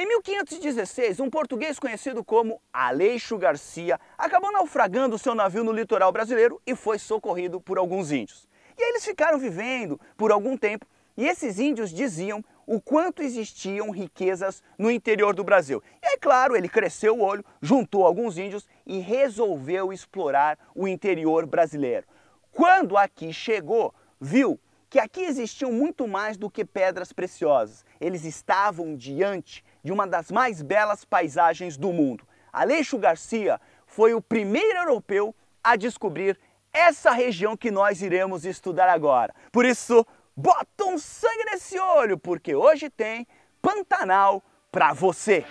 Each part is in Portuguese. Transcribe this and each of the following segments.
Em 1516, um português conhecido como Aleixo Garcia acabou naufragando seu navio no litoral brasileiro e foi socorrido por alguns índios. E aí eles ficaram vivendo por algum tempo e esses índios diziam o quanto existiam riquezas no interior do Brasil. E é claro, ele cresceu o olho, juntou alguns índios e resolveu explorar o interior brasileiro. Quando aqui chegou, viu que aqui existiam muito mais do que pedras preciosas. Eles estavam diante de uma das mais belas paisagens do mundo. Aleixo Garcia foi o primeiro europeu a descobrir essa região que nós iremos estudar agora. Por isso, bota um sangue nesse olho, porque hoje tem Pantanal para você.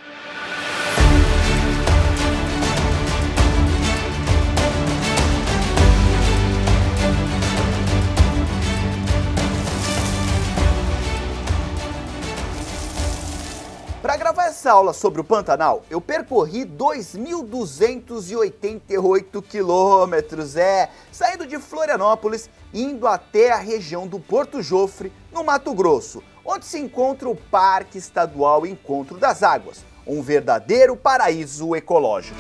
Nessa aula sobre o Pantanal, eu percorri 2.288 quilômetros, é, saindo de Florianópolis, indo até a região do Porto Jofre, no Mato Grosso, onde se encontra o Parque Estadual Encontro das Águas, um verdadeiro paraíso ecológico.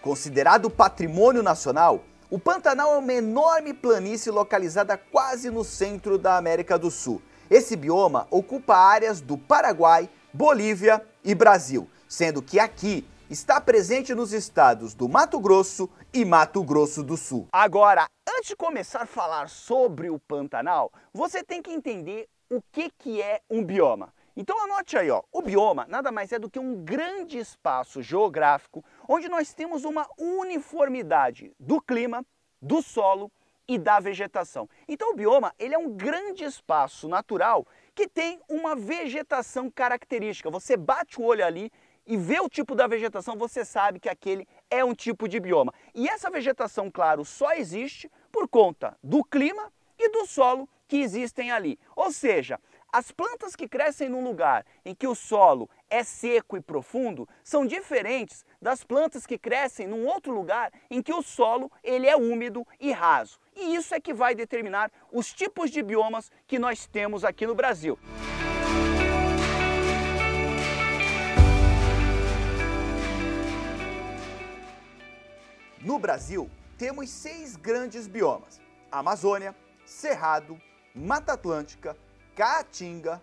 Considerado patrimônio nacional, o Pantanal é uma enorme planície localizada quase no centro da América do Sul. Esse bioma ocupa áreas do Paraguai, Bolívia e Brasil, sendo que aqui está presente nos estados do Mato Grosso e Mato Grosso do Sul. Agora, antes de começar a falar sobre o Pantanal, você tem que entender o que, que é um bioma. Então anote aí, ó, o bioma nada mais é do que um grande espaço geográfico onde nós temos uma uniformidade do clima, do solo e da vegetação. Então o bioma ele é um grande espaço natural que tem uma vegetação característica. Você bate o olho ali e vê o tipo da vegetação, você sabe que aquele é um tipo de bioma. E essa vegetação, claro, só existe por conta do clima e do solo que existem ali. Ou seja, as plantas que crescem num lugar em que o solo é seco e profundo são diferentes das plantas que crescem num outro lugar em que o solo ele é úmido e raso. E isso é que vai determinar os tipos de biomas que nós temos aqui no Brasil. No Brasil, temos seis grandes biomas: Amazônia, Cerrado, Mata Atlântica, Caatinga,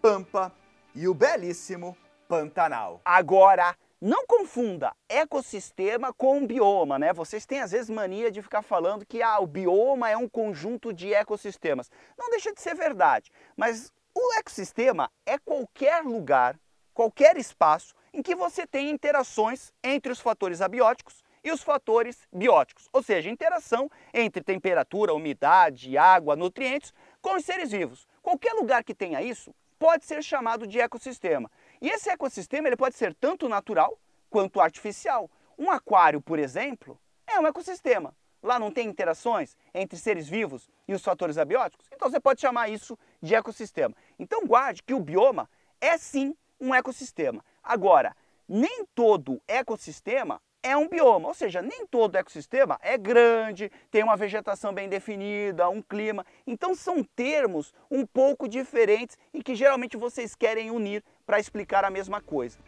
Pampa e o belíssimo Pantanal. Agora, não confunda ecossistema com bioma, né? Vocês têm às vezes mania de ficar falando que ah, o bioma é um conjunto de ecossistemas. Não deixa de ser verdade, mas o ecossistema é qualquer lugar, qualquer espaço em que você tem interações entre os fatores abióticos e os fatores bióticos, ou seja, interação entre temperatura, umidade, água, nutrientes com os seres vivos. Qualquer lugar que tenha isso pode ser chamado de ecossistema. E esse ecossistema ele pode ser tanto natural quanto artificial. Um aquário, por exemplo, é um ecossistema. Lá não tem interações entre seres vivos e os fatores abióticos, então você pode chamar isso de ecossistema. Então guarde que o bioma é sim um ecossistema. Agora, nem todo ecossistema é um bioma, ou seja, nem todo ecossistema é grande, tem uma vegetação bem definida, um clima. Então são termos um pouco diferentes e que geralmente vocês querem unir para explicar a mesma coisa.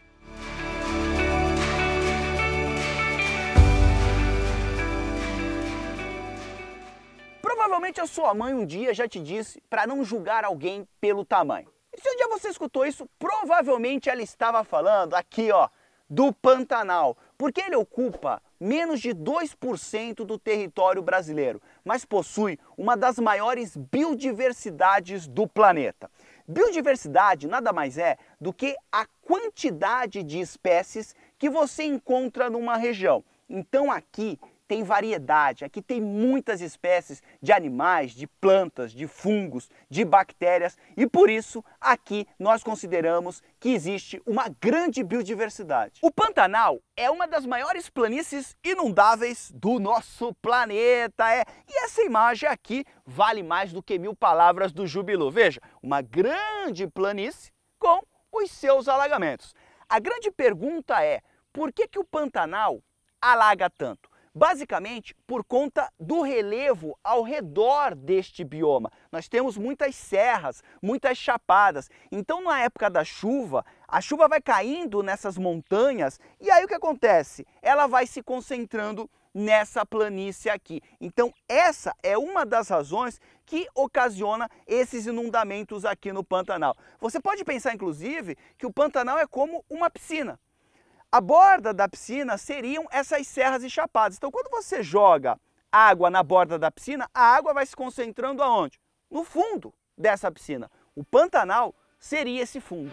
Provavelmente a sua mãe um dia já te disse para não julgar alguém pelo tamanho. E se um dia você escutou isso, provavelmente ela estava falando aqui, ó, do Pantanal, porque ele ocupa menos de 2% do território brasileiro, mas possui uma das maiores biodiversidades do planeta. Biodiversidade nada mais é do que a quantidade de espécies que você encontra numa região. Então aqui tem variedade, aqui tem muitas espécies de animais, de plantas, de fungos, de bactérias e por isso aqui nós consideramos que existe uma grande biodiversidade. O Pantanal é uma das maiores planícies inundáveis do nosso planeta, é. E essa imagem aqui vale mais do que mil palavras do júbilo. Veja, uma grande planície com os seus alagamentos. A grande pergunta é, por que, que o Pantanal alaga tanto? Basicamente por conta do relevo ao redor deste bioma. Nós temos muitas serras, muitas chapadas. Então, na época da chuva, a chuva vai caindo nessas montanhas e aí o que acontece? Ela vai se concentrando nessa planície aqui. Então, essa é uma das razões que ocasiona esses inundamentos aqui no Pantanal. Você pode pensar, inclusive, que o Pantanal é como uma piscina. A borda da piscina seriam essas serras e chapadas. Então, quando você joga água na borda da piscina, a água vai se concentrando aonde? No fundo dessa piscina. O Pantanal seria esse fundo.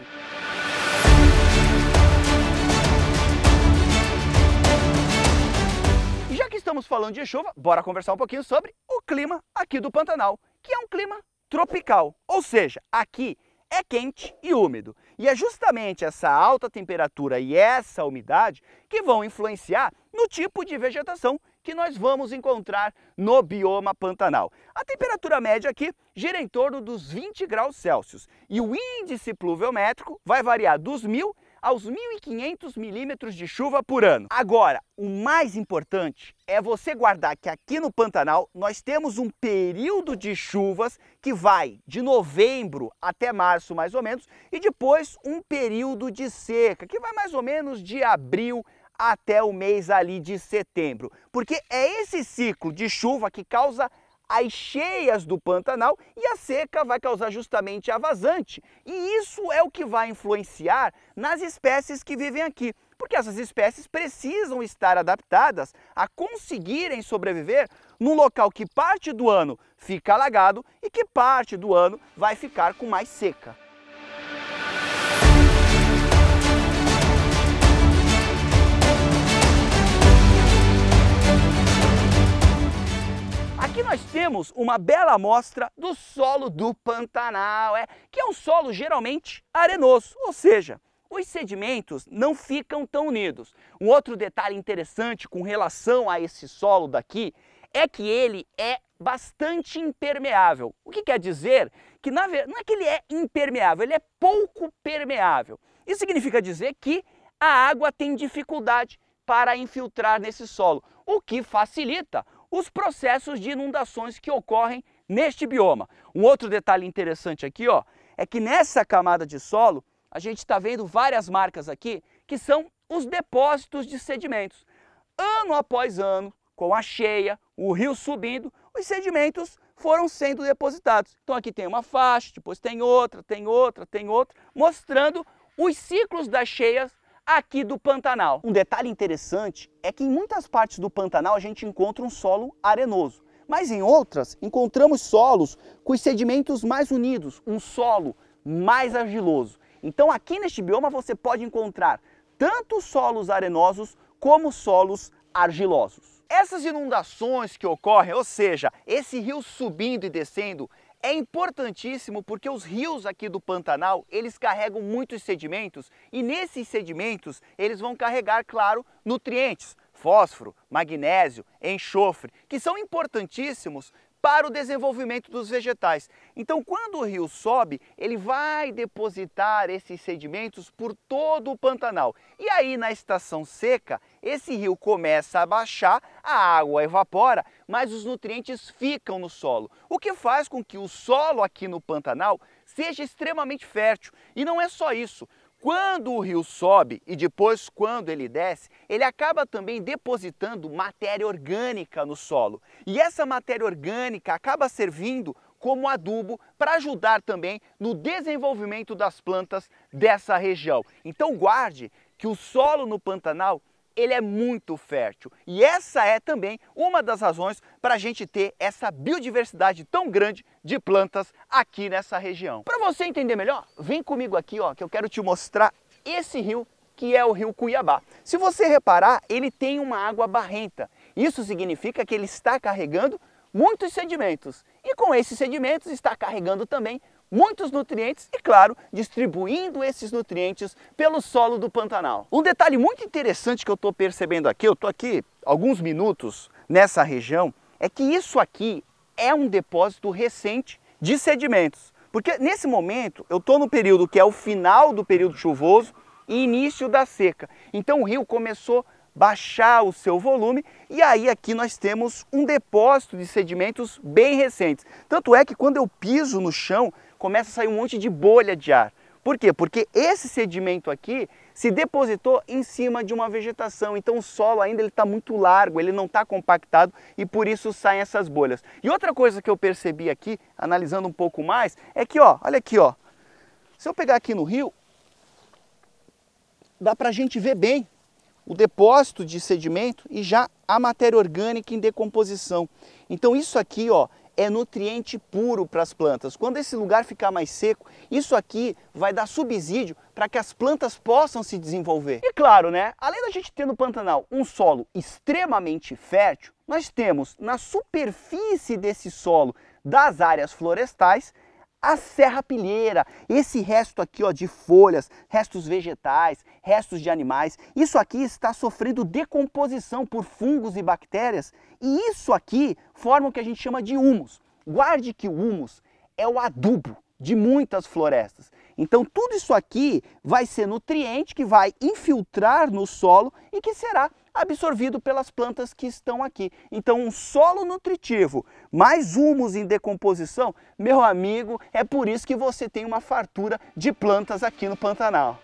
E já que estamos falando de chuva, bora conversar um pouquinho sobre o clima aqui do Pantanal, que é um clima tropical, ou seja, aqui é quente e úmido. E é justamente essa alta temperatura e essa umidade que vão influenciar no tipo de vegetação que nós vamos encontrar no bioma Pantanal. A temperatura média aqui gira em torno dos 20 graus Celsius e o índice pluviométrico vai variar dos 1.000 aos 1.500 milímetros de chuva por ano. Agora, o mais importante é você guardar que aqui no Pantanal nós temos um período de chuvas que vai de novembro até março, mais ou menos, e depois um período de seca, que vai mais ou menos de abril até o mês ali de setembro, porque é esse ciclo de chuva que causa as cheias do Pantanal e a seca vai causar justamente a vazante. E isso é o que vai influenciar nas espécies que vivem aqui, porque essas espécies precisam estar adaptadas a conseguirem sobreviver num local que parte do ano fica alagado e que parte do ano vai ficar com mais seca. Aqui nós temos uma bela amostra do solo do Pantanal, é, que é um solo geralmente arenoso, ou seja, os sedimentos não ficam tão unidos. Um outro detalhe interessante com relação a esse solo daqui é que ele é bastante impermeável. O que quer dizer que na verdade, não é que ele é impermeável, ele é pouco permeável. Isso significa dizer que a água tem dificuldade para infiltrar nesse solo, o que facilita os processos de inundações que ocorrem neste bioma. Um outro detalhe interessante aqui ó, é que nessa camada de solo a gente está vendo várias marcas aqui que são os depósitos de sedimentos. Ano após ano, com a cheia, o rio subindo, os sedimentos foram sendo depositados. Então aqui tem uma faixa, depois tem outra, tem outra, tem outra, mostrando os ciclos das cheias aqui do Pantanal. Um detalhe interessante é que em muitas partes do Pantanal a gente encontra um solo arenoso, mas em outras encontramos solos com os sedimentos mais unidos, um solo mais argiloso. Então aqui neste bioma você pode encontrar tanto solos arenosos como solos argilosos. Essas inundações que ocorrem, ou seja, esse rio subindo e descendo é importantíssimo porque os rios aqui do Pantanal, eles carregam muitos sedimentos e nesses sedimentos eles vão carregar, claro, nutrientes, fósforo, magnésio, enxofre, que são importantíssimos para o desenvolvimento dos vegetais. Então, quando o rio sobe, ele vai depositar esses sedimentos por todo o Pantanal. E aí, na estação seca, esse rio começa a baixar, a água evapora, mas os nutrientes ficam no solo, o que faz com que o solo aqui no Pantanal seja extremamente fértil. E não é só isso. Quando o rio sobe e depois quando ele desce, ele acaba também depositando matéria orgânica no solo. E essa matéria orgânica acaba servindo como adubo para ajudar também no desenvolvimento das plantas dessa região. Então guarde que o solo no Pantanal ele é muito fértil. E essa é também uma das razões para a gente ter essa biodiversidade tão grande de plantas aqui nessa região. Para você entender melhor, vem comigo aqui ó, que eu quero te mostrar esse rio que é o rio Cuiabá. Se você reparar, ele tem uma água barrenta. Isso significa que ele está carregando muitos sedimentos. E com esses sedimentos está carregando também muitos nutrientes e, claro, distribuindo esses nutrientes pelo solo do Pantanal. Um detalhe muito interessante que eu estou percebendo aqui, eu estou aqui alguns minutos nessa região, é que isso aqui é um depósito recente de sedimentos. Porque nesse momento eu estou no período que é o final do período chuvoso e início da seca. Então o rio começou a baixar o seu volume e aí aqui nós temos um depósito de sedimentos bem recentes. Tanto é que quando eu piso no chão, começa a sair um monte de bolha de ar. Por quê? Porque esse sedimento aqui se depositou em cima de uma vegetação, então o solo ainda está muito largo, ele não está compactado e por isso saem essas bolhas. E outra coisa que eu percebi aqui, analisando um pouco mais, é que ó, olha aqui, ó, se eu pegar aqui no rio, dá para a gente ver bem o depósito de sedimento e já a matéria orgânica em decomposição. Então isso aqui ó, é nutriente puro para as plantas. Quando esse lugar ficar mais seco, isso aqui vai dar subsídio para que as plantas possam se desenvolver. E claro, né? Além da gente ter no Pantanal um solo extremamente fértil, nós temos na superfície desse solo das áreas florestais a serrapilheira, esse resto aqui ó, de folhas, restos vegetais, restos de animais, isso aqui está sofrendo decomposição por fungos e bactérias e isso aqui forma o que a gente chama de humus. Guarde que o humus é o adubo de muitas florestas. Então tudo isso aqui vai ser nutriente que vai infiltrar no solo e que será absorvido pelas plantas que estão aqui. Então, um solo nutritivo, mais humus em decomposição, meu amigo, é por isso que você tem uma fartura de plantas aqui no Pantanal.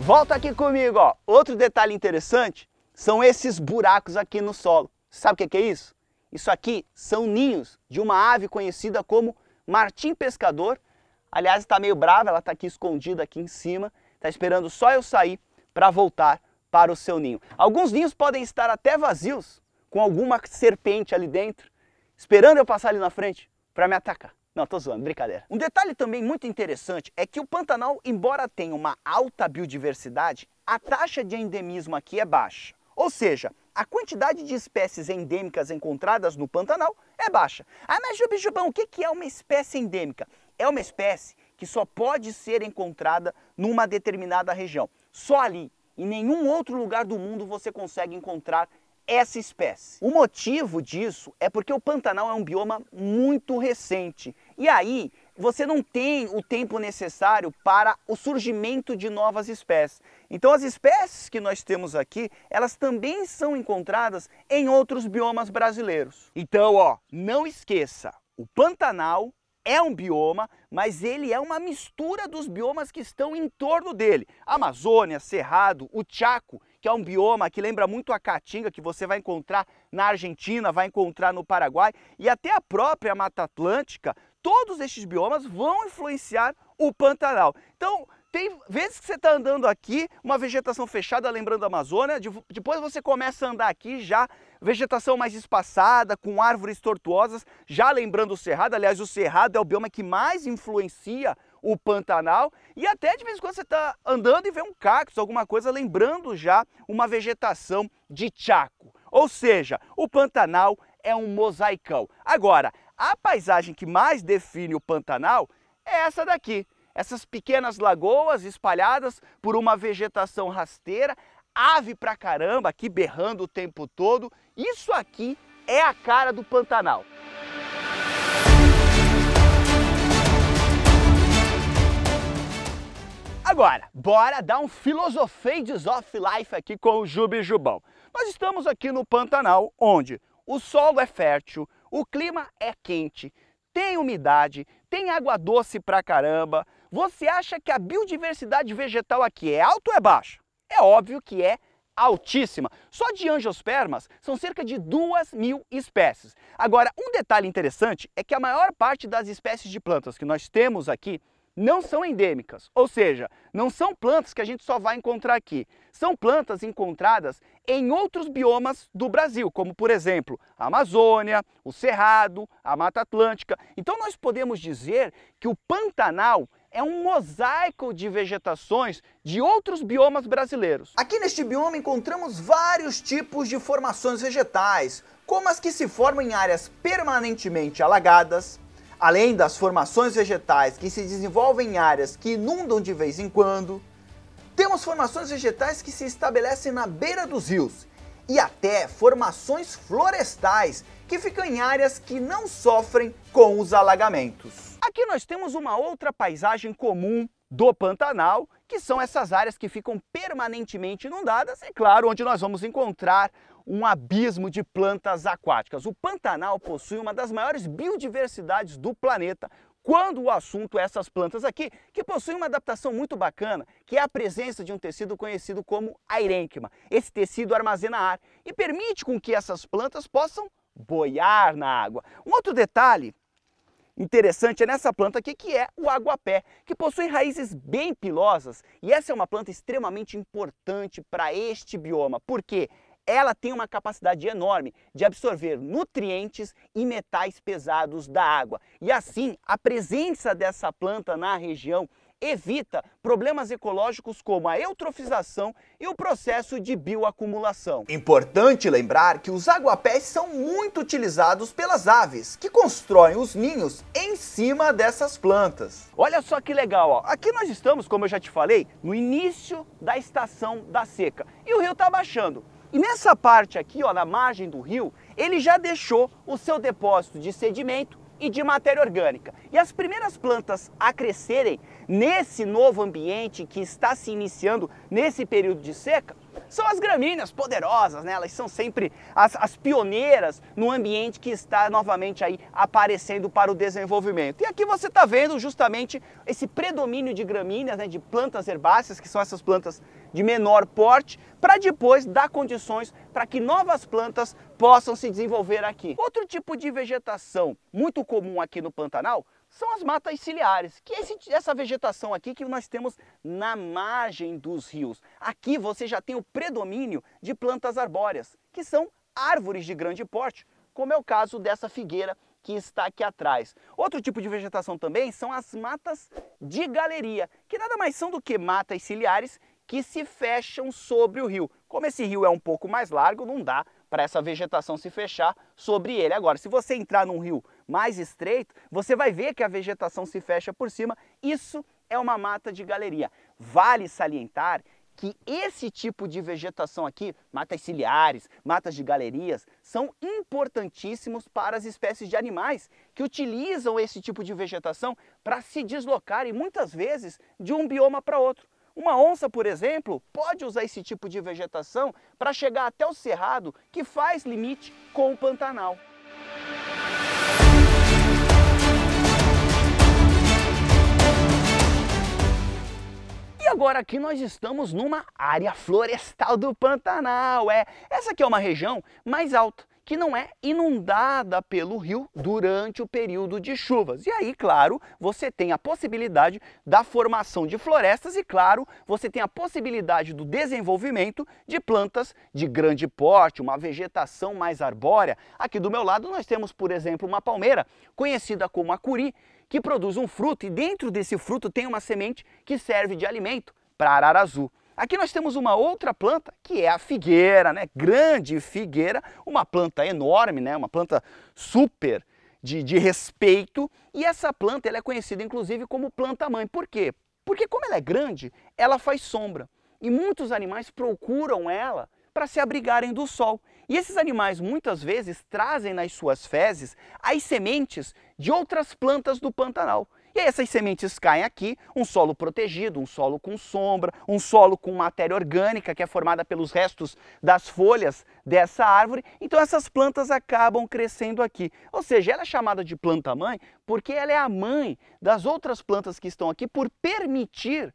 Volta aqui comigo, ó. Outro detalhe interessante são esses buracos aqui no solo. Sabe o que é isso? Isso aqui são ninhos de uma ave conhecida como martim pescador Aliás, está meio brava, ela está aqui escondida aqui em cima, está esperando só eu sair para voltar para o seu ninho. Alguns ninhos podem estar até vazios, com alguma serpente ali dentro, esperando eu passar ali na frente para me atacar. Não, tô zoando, brincadeira. Um detalhe também muito interessante é que o Pantanal, embora tenha uma alta biodiversidade, a taxa de endemismo aqui é baixa. Ou seja, a quantidade de espécies endêmicas encontradas no Pantanal é baixa. Ah, mas Jubijubão, o que é uma espécie endêmica? é uma espécie que só pode ser encontrada numa determinada região. Só ali, em nenhum outro lugar do mundo você consegue encontrar essa espécie. O motivo disso é porque o Pantanal é um bioma muito recente. E aí, você não tem o tempo necessário para o surgimento de novas espécies. Então as espécies que nós temos aqui, elas também são encontradas em outros biomas brasileiros. Então, ó, não esqueça, o Pantanal é um bioma, mas ele é uma mistura dos biomas que estão em torno dele. Amazônia, Cerrado, o Chaco, que é um bioma que lembra muito a caatinga que você vai encontrar na Argentina, vai encontrar no Paraguai e até a própria Mata Atlântica, todos estes biomas vão influenciar o Pantanal. Então, tem vezes que você está andando aqui, uma vegetação fechada, lembrando a Amazônia, de, depois você começa a andar aqui já, vegetação mais espaçada, com árvores tortuosas, já lembrando o Cerrado, aliás, o Cerrado é o bioma que mais influencia o Pantanal, e até de vez em quando você está andando e vê um cactus, alguma coisa, lembrando já uma vegetação de Chaco. Ou seja, o Pantanal é um mosaicão. Agora, a paisagem que mais define o Pantanal é essa daqui, essas pequenas lagoas espalhadas por uma vegetação rasteira, ave pra caramba aqui berrando o tempo todo. Isso aqui é a cara do Pantanal. Agora, bora dar um Filosofades of Life aqui com o Jubi Jubão. Nós estamos aqui no Pantanal, onde o solo é fértil, o clima é quente, tem umidade, tem água doce pra caramba, você acha que a biodiversidade vegetal aqui é alta ou é baixa? É óbvio que é altíssima. Só de angiospermas são cerca de 2 mil espécies. Agora, um detalhe interessante é que a maior parte das espécies de plantas que nós temos aqui não são endêmicas, ou seja, não são plantas que a gente só vai encontrar aqui. São plantas encontradas em outros biomas do Brasil, como por exemplo a Amazônia, o Cerrado, a Mata Atlântica. Então nós podemos dizer que o Pantanal é um mosaico de vegetações de outros biomas brasileiros. Aqui neste bioma encontramos vários tipos de formações vegetais, como as que se formam em áreas permanentemente alagadas, além das formações vegetais que se desenvolvem em áreas que inundam de vez em quando. Temos formações vegetais que se estabelecem na beira dos rios e até formações florestais que ficam em áreas que não sofrem com os alagamentos. Aqui nós temos uma outra paisagem comum do Pantanal, que são essas áreas que ficam permanentemente inundadas, e claro, onde nós vamos encontrar um abismo de plantas aquáticas. O Pantanal possui uma das maiores biodiversidades do planeta, quando o assunto é essas plantas aqui, que possuem uma adaptação muito bacana, que é a presença de um tecido conhecido como airênquima. Esse tecido armazena ar e permite com que essas plantas possam boiar na água. Um outro detalhe interessante é nessa planta aqui, que é o aguapé, que possui raízes bem pilosas e essa é uma planta extremamente importante para este bioma, porque ela tem uma capacidade enorme de absorver nutrientes e metais pesados da água. E assim, a presença dessa planta na região evita problemas ecológicos como a eutrofização e o processo de bioacumulação. Importante lembrar que os aguapés são muito utilizados pelas aves, que constroem os ninhos em cima dessas plantas. Olha só que legal, ó. aqui nós estamos, como eu já te falei, no início da estação da seca e o rio está baixando. E nessa parte aqui, ó, na margem do rio, ele já deixou o seu depósito de sedimento e de matéria orgânica. E as primeiras plantas a crescerem nesse novo ambiente que está se iniciando nesse período de seca são as gramíneas poderosas, né? Elas são sempre as, as pioneiras no ambiente que está novamente aí aparecendo para o desenvolvimento. E aqui você está vendo justamente esse predomínio de gramíneas, né, de plantas herbáceas, que são essas plantas de menor porte, para depois dar condições para que novas plantas possam se desenvolver aqui. Outro tipo de vegetação muito comum aqui no Pantanal são as matas ciliares, que é esse, essa vegetação aqui que nós temos na margem dos rios. Aqui você já tem o predomínio de plantas arbóreas, que são árvores de grande porte, como é o caso dessa figueira que está aqui atrás. Outro tipo de vegetação também são as matas de galeria, que nada mais são do que matas ciliares que se fecham sobre o rio. Como esse rio é um pouco mais largo, não dá para essa vegetação se fechar sobre ele. Agora, se você entrar num rio mais estreito, você vai ver que a vegetação se fecha por cima. Isso é uma mata de galeria. Vale salientar que esse tipo de vegetação aqui, matas ciliares, matas de galerias, são importantíssimos para as espécies de animais que utilizam esse tipo de vegetação para se deslocarem muitas vezes de um bioma para outro. Uma onça, por exemplo, pode usar esse tipo de vegetação para chegar até o cerrado que faz limite com o Pantanal. E agora aqui nós estamos numa área florestal do Pantanal, é. Essa aqui é uma região mais alta, que não é inundada pelo rio durante o período de chuvas. E aí, claro, você tem a possibilidade da formação de florestas e, claro, você tem a possibilidade do desenvolvimento de plantas de grande porte, uma vegetação mais arbórea. Aqui do meu lado nós temos, por exemplo, uma palmeira conhecida como a curi, que produz um fruto e dentro desse fruto tem uma semente que serve de alimento para arara azul. Aqui nós temos uma outra planta que é a figueira, né? Grande figueira, uma planta enorme, né? Uma planta super de, de respeito. E essa planta ela é conhecida inclusive como planta mãe. Por quê? Porque como ela é grande, ela faz sombra. E muitos animais procuram ela para se abrigarem do sol. E esses animais muitas vezes trazem nas suas fezes as sementes de outras plantas do Pantanal. E essas sementes caem aqui, um solo protegido, um solo com sombra, um solo com matéria orgânica que é formada pelos restos das folhas dessa árvore. Então essas plantas acabam crescendo aqui. Ou seja, ela é chamada de planta mãe porque ela é a mãe das outras plantas que estão aqui por permitir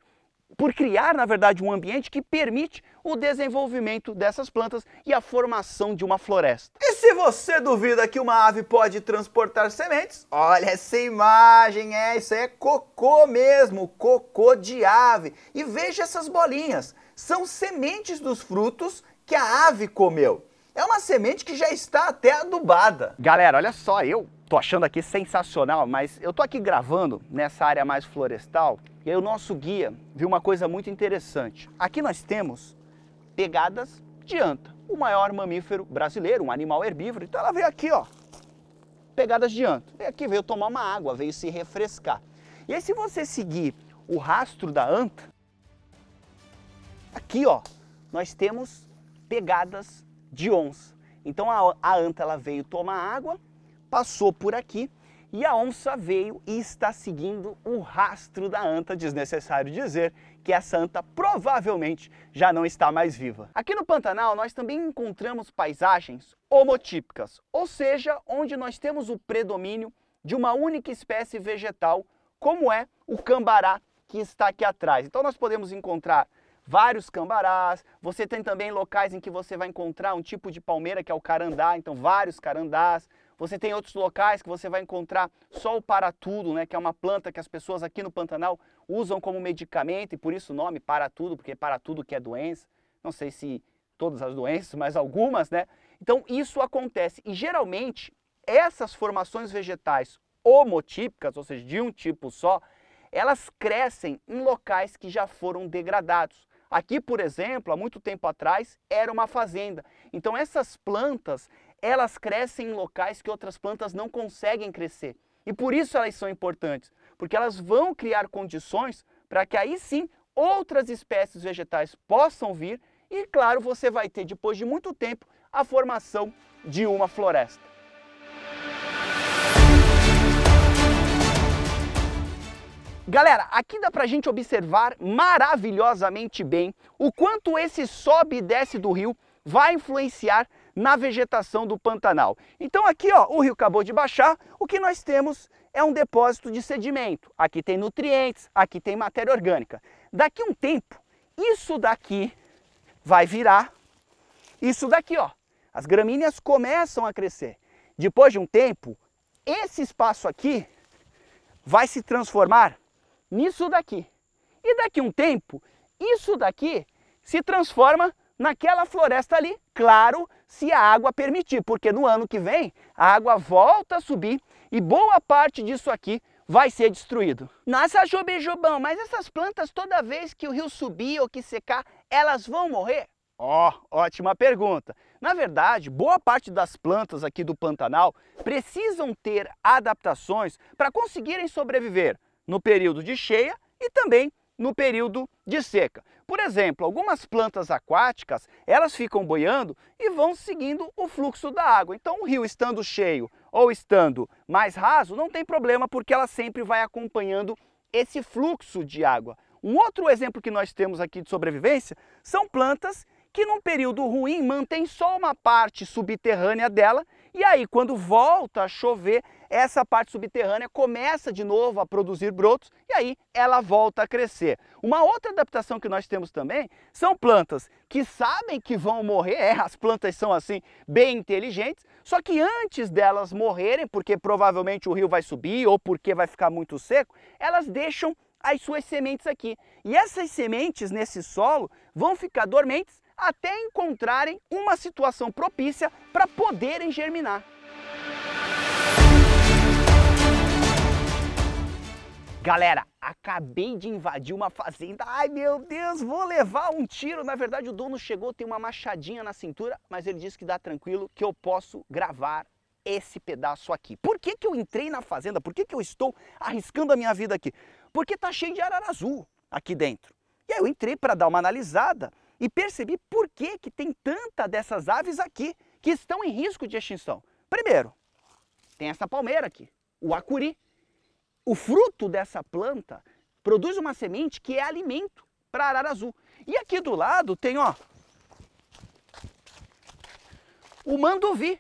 por criar, na verdade, um ambiente que permite o desenvolvimento dessas plantas e a formação de uma floresta. E se você duvida que uma ave pode transportar sementes, olha essa imagem, é, isso é cocô mesmo, cocô de ave. E veja essas bolinhas, são sementes dos frutos que a ave comeu. É uma semente que já está até adubada. Galera, olha só, eu tô achando aqui sensacional, mas eu tô aqui gravando nessa área mais florestal e aí o nosso guia viu uma coisa muito interessante. Aqui nós temos pegadas de anta, o maior mamífero brasileiro, um animal herbívoro. Então ela veio aqui, ó, pegadas de anta. Veio aqui, veio tomar uma água, veio se refrescar. E aí se você seguir o rastro da anta, aqui, ó, nós temos pegadas de onça. Então a, a anta ela veio tomar água, passou por aqui e a onça veio e está seguindo o rastro da anta, desnecessário dizer que essa anta provavelmente já não está mais viva. Aqui no Pantanal nós também encontramos paisagens homotípicas, ou seja, onde nós temos o predomínio de uma única espécie vegetal, como é o cambará que está aqui atrás. Então nós podemos encontrar vários cambarás, você tem também locais em que você vai encontrar um tipo de palmeira que é o carandá, então vários carandás, você tem outros locais que você vai encontrar sol para tudo, né, que é uma planta que as pessoas aqui no Pantanal usam como medicamento e por isso o nome para tudo, porque para tudo que é doença. Não sei se todas as doenças, mas algumas, né? Então isso acontece e geralmente essas formações vegetais homotípicas, ou seja, de um tipo só, elas crescem em locais que já foram degradados. Aqui, por exemplo, há muito tempo atrás, era uma fazenda. Então essas plantas, elas crescem em locais que outras plantas não conseguem crescer. E por isso elas são importantes, porque elas vão criar condições para que aí sim outras espécies vegetais possam vir e, claro, você vai ter, depois de muito tempo, a formação de uma floresta. Galera, aqui dá pra gente observar maravilhosamente bem o quanto esse sobe e desce do rio vai influenciar na vegetação do Pantanal. Então aqui ó, o rio acabou de baixar, o que nós temos é um depósito de sedimento. Aqui tem nutrientes, aqui tem matéria orgânica. Daqui um tempo, isso daqui vai virar isso daqui, ó. As gramíneas começam a crescer. Depois de um tempo, esse espaço aqui vai se transformar nisso daqui. E daqui um tempo, isso daqui se transforma naquela floresta ali, claro, se a água permitir, porque no ano que vem a água volta a subir e boa parte disso aqui vai ser destruído. Nossa, Jobejobão, mas essas plantas toda vez que o rio subir ou que secar, elas vão morrer? Ó, oh, ótima pergunta. Na verdade, boa parte das plantas aqui do Pantanal precisam ter adaptações para conseguirem sobreviver no período de cheia e também no período de seca. Por exemplo, algumas plantas aquáticas, elas ficam boiando e vão seguindo o fluxo da água. Então, o rio estando cheio ou estando mais raso, não tem problema, porque ela sempre vai acompanhando esse fluxo de água. Um outro exemplo que nós temos aqui de sobrevivência são plantas que num período ruim mantém só uma parte subterrânea dela e aí, quando volta a chover, essa parte subterrânea começa de novo a produzir brotos e aí ela volta a crescer. Uma outra adaptação que nós temos também são plantas que sabem que vão morrer, é, as plantas são assim bem inteligentes, só que antes delas morrerem, porque provavelmente o rio vai subir ou porque vai ficar muito seco, elas deixam as suas sementes aqui. E essas sementes nesse solo vão ficar dormentes até encontrarem uma situação propícia para poderem germinar. Galera, acabei de invadir uma fazenda. Ai meu Deus, vou levar um tiro. Na verdade, o dono chegou, tem uma machadinha na cintura, mas ele disse que dá tranquilo, que eu posso gravar esse pedaço aqui. Por que, que eu entrei na fazenda? Por que, que eu estou arriscando a minha vida aqui? Porque tá cheio de arara azul aqui dentro. E aí eu entrei para dar uma analisada e percebi por que, que tem tanta dessas aves aqui que estão em risco de extinção. Primeiro, tem essa palmeira aqui, o acuri. O fruto dessa planta produz uma semente que é alimento para a arara azul. E aqui do lado tem, ó, o mandovi,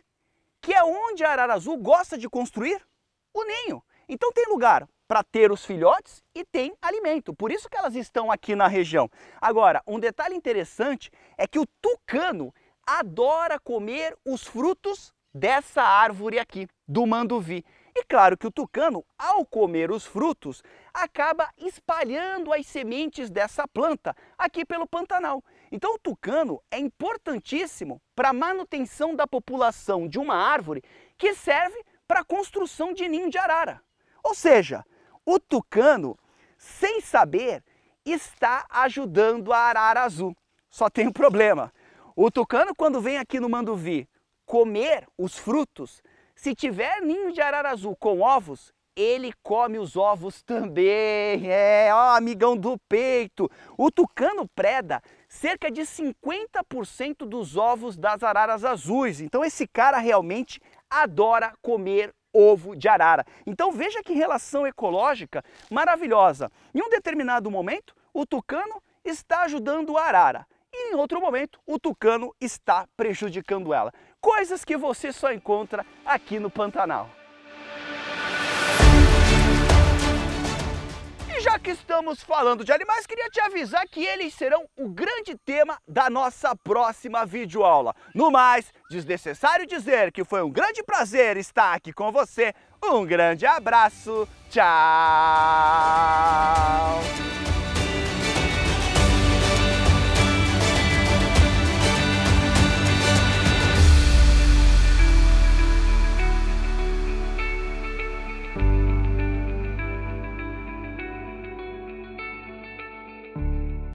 que é onde a arara azul gosta de construir o ninho. Então tem lugar para ter os filhotes e tem alimento. Por isso que elas estão aqui na região. Agora, um detalhe interessante é que o tucano adora comer os frutos dessa árvore aqui, do manduvi. E claro que o tucano, ao comer os frutos, acaba espalhando as sementes dessa planta aqui pelo Pantanal. Então o tucano é importantíssimo para a manutenção da população de uma árvore que serve para a construção de ninho de arara. Ou seja, o tucano, sem saber, está ajudando a arara azul. Só tem um problema. O tucano, quando vem aqui no Manduvi comer os frutos, se tiver ninho de arara azul com ovos, ele come os ovos também. É, ó, amigão do peito. O tucano preda cerca de 50% dos ovos das araras azuis. Então esse cara realmente adora comer ovo de arara. Então veja que relação ecológica maravilhosa. Em um determinado momento, o tucano está ajudando a arara. E em outro momento, o tucano está prejudicando ela. Coisas que você só encontra aqui no Pantanal. E já que estamos falando de animais, queria te avisar que eles serão o grande tema da nossa próxima videoaula. No mais, desnecessário dizer que foi um grande prazer estar aqui com você. Um grande abraço, tchau!